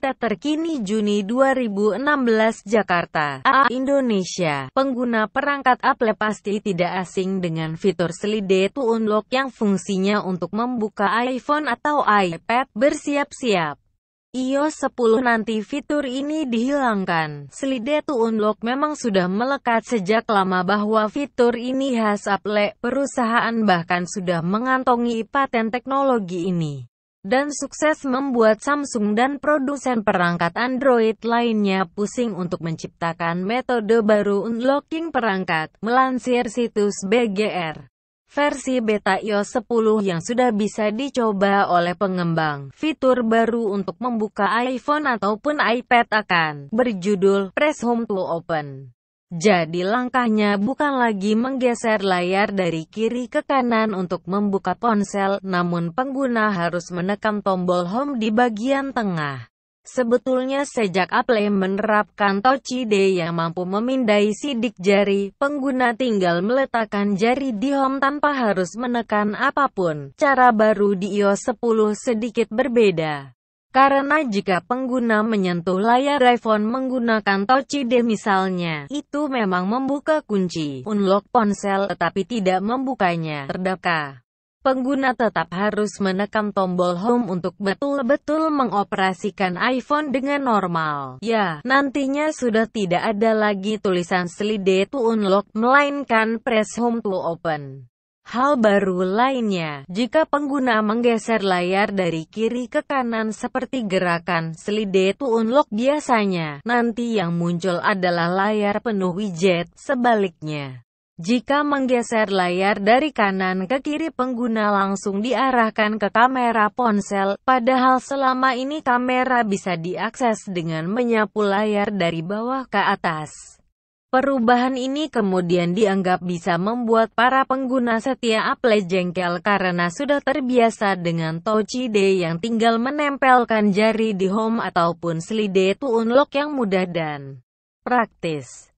berita terkini Juni 2016 Jakarta, AA Indonesia. Pengguna perangkat Apple pasti tidak asing dengan fitur Slide to Unlock yang fungsinya untuk membuka iPhone atau iPad. Bersiap-siap iOS 10 nanti fitur ini dihilangkan. Slide to Unlock memang sudah melekat sejak lama bahwa fitur ini khas Apple. Perusahaan bahkan sudah mengantongi paten teknologi ini dan sukses membuat Samsung dan produsen perangkat Android lainnya pusing untuk menciptakan metode baru unlocking perangkat, melansir situs BGR. Versi beta iOS 10 yang sudah bisa dicoba oleh pengembang, fitur baru untuk membuka iPhone ataupun iPad akan berjudul Press Home to Open. Jadi langkahnya bukan lagi menggeser layar dari kiri ke kanan untuk membuka ponsel, namun pengguna harus menekan tombol home di bagian tengah. Sebetulnya sejak Apple menerapkan Touch ID yang mampu memindai sidik jari, pengguna tinggal meletakkan jari di home tanpa harus menekan apapun. Cara baru di iOS 10 sedikit berbeda. Karena jika pengguna menyentuh layar iPhone menggunakan Touch ID misalnya, itu memang membuka kunci unlock ponsel tetapi tidak membukanya. Terdaka, pengguna tetap harus menekan tombol home untuk betul-betul mengoperasikan iPhone dengan normal. Ya, nantinya sudah tidak ada lagi tulisan slide to unlock, melainkan press home to open. Hal baru lainnya, jika pengguna menggeser layar dari kiri ke kanan seperti gerakan slide to unlock biasanya, nanti yang muncul adalah layar penuh widget, sebaliknya. Jika menggeser layar dari kanan ke kiri pengguna langsung diarahkan ke kamera ponsel, padahal selama ini kamera bisa diakses dengan menyapu layar dari bawah ke atas. Perubahan ini kemudian dianggap bisa membuat para pengguna setia Apple jengkel karena sudah terbiasa dengan Touch ID yang tinggal menempelkan jari di home ataupun slide to unlock yang mudah dan praktis.